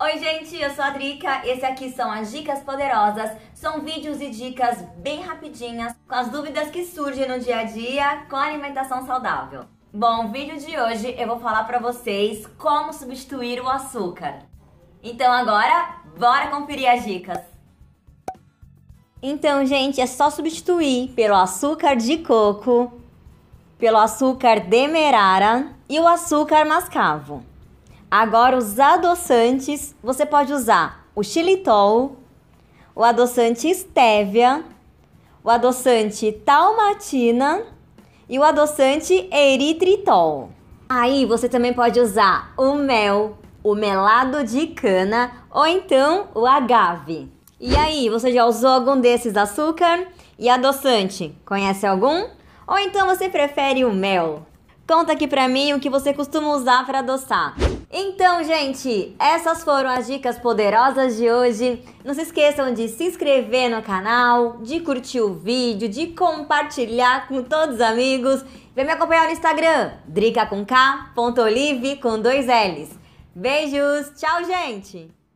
Oi gente, eu sou a Drica, esse aqui são as Dicas Poderosas, são vídeos e dicas bem rapidinhas com as dúvidas que surgem no dia a dia com a alimentação saudável. Bom, vídeo de hoje eu vou falar para vocês como substituir o açúcar. Então agora, bora conferir as dicas! Então gente, é só substituir pelo açúcar de coco, pelo açúcar demerara e o açúcar mascavo. Agora, os adoçantes, você pode usar o xilitol, o adoçante stevia, o adoçante talmatina e o adoçante eritritol. Aí você também pode usar o mel, o melado de cana ou então o agave. E aí, você já usou algum desses açúcar e adoçante? Conhece algum? Ou então você prefere o mel? Conta aqui pra mim o que você costuma usar para adoçar. Então, gente, essas foram as dicas poderosas de hoje. Não se esqueçam de se inscrever no canal, de curtir o vídeo, de compartilhar com todos os amigos. Vem me acompanhar no Instagram, drica com K, ponto Olive com dois L's. Beijos, tchau, gente!